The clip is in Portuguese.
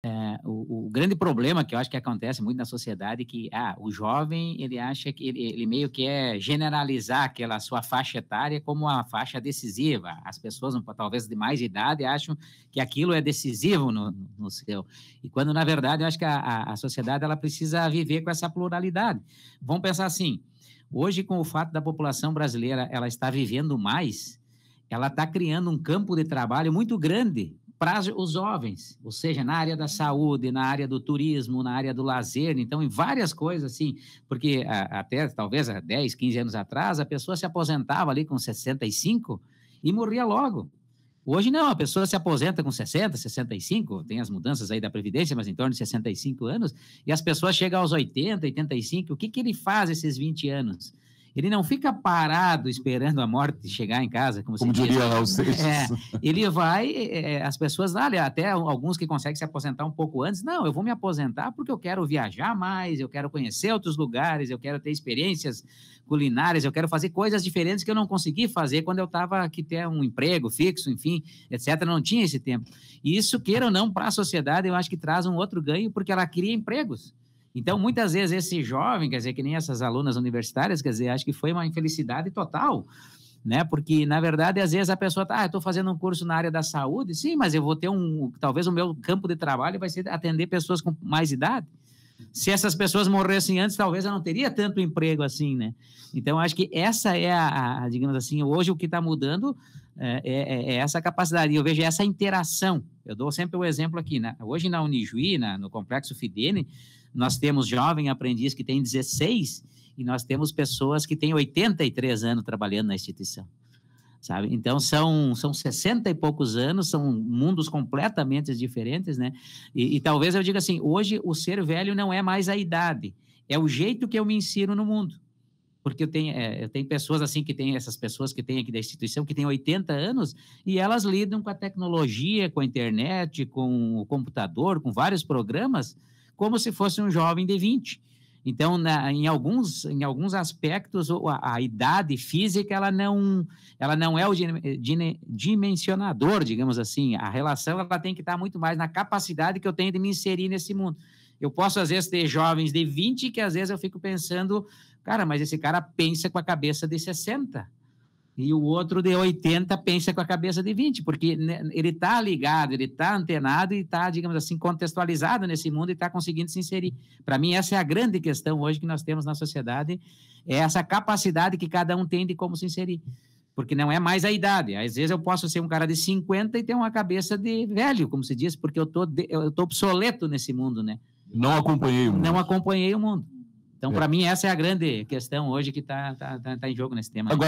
é, o, o, grande problema que eu acho que acontece muito na sociedade é que ah, o jovem ele acha que ele, ele meio que é generalizar aquela sua faixa etária como a faixa decisiva. As pessoas, talvez de mais idade, acham que aquilo é decisivo no, no seu. E quando, na verdade, eu acho que a, a, a sociedade ela precisa viver com essa pluralidade. Vamos pensar assim: hoje, com o fato da população brasileira ela está vivendo mais, ela está criando um campo de trabalho muito grande para os jovens, ou seja, na área da saúde, na área do turismo, na área do lazer, então em várias coisas assim, porque ah, até talvez há 10, 15 anos atrás a pessoa se aposentava ali com 65 e morria logo. Hoje não, a pessoa se aposenta com 60, 65, tem as mudanças aí da Previdência, mas em torno de 65 anos, e as pessoas chegam aos 80, 85, o que, que ele faz esses 20 anos? Ele não fica parado esperando a morte chegar em casa, como, como diria lá é, Ele vai, é, as pessoas, ah, olha, até alguns que conseguem se aposentar um pouco antes, não, eu vou me aposentar porque eu quero viajar mais, eu quero conhecer outros lugares, eu quero ter experiências culinárias, eu quero fazer coisas diferentes que eu não consegui fazer quando eu estava aqui ter um emprego fixo, enfim, etc. Não tinha esse tempo. E isso, queira ou não, para a sociedade, eu acho que traz um outro ganho porque ela cria empregos. Então, muitas vezes, esse jovem, quer dizer, que nem essas alunas universitárias, quer dizer, acho que foi uma infelicidade total, né? Porque, na verdade, às vezes a pessoa está, ah, estou fazendo um curso na área da saúde, sim, mas eu vou ter um, talvez o meu campo de trabalho vai ser atender pessoas com mais idade. Se essas pessoas morressem antes, talvez eu não teria tanto emprego assim, né? Então, acho que essa é a, a digamos assim, hoje o que está mudando, é, é, é, é essa capacidade, eu vejo essa interação. Eu dou sempre o um exemplo aqui, né? hoje na Unijuí, na, no Complexo Fidene, nós temos jovem aprendiz que tem 16 e nós temos pessoas que têm 83 anos trabalhando na instituição. Sabe? Então são são 60 e poucos anos, são mundos completamente diferentes, né? E, e, talvez eu diga assim, hoje o ser velho não é mais a idade, é o jeito que eu me insiro no mundo porque eu tenho, é, eu tenho pessoas assim que têm essas pessoas que tem aqui da instituição que têm 80 anos e elas lidam com a tecnologia, com a internet, com o computador, com vários programas, como se fosse um jovem de 20. Então, na, em, alguns, em alguns aspectos, a, a, idade física ela não, ela não é o dimensionador, digamos assim. A relação ela tem que estar muito mais na capacidade que eu tenho de me inserir nesse mundo. Eu posso, às vezes, ter jovens de 20 que, às vezes, eu fico pensando, cara, mas esse cara pensa com a cabeça de 60. E o outro de 80 pensa com a cabeça de 20, porque né, ele está ligado, ele está antenado e está, digamos assim, contextualizado nesse mundo e está conseguindo se inserir. Para mim, essa é a grande questão hoje que nós temos na sociedade, é essa capacidade que cada um tem de como se inserir porque não é mais a idade. Às vezes eu posso ser um cara de 50 e ter uma cabeça de velho, como se diz, porque eu tô, eu tô obsoleto nesse mundo, né? Não acompanhei o mundo. Não acompanhei o mundo. Então, é. para mim, essa é a grande questão hoje que está tá, tá, tá em jogo nesse tema. Agora,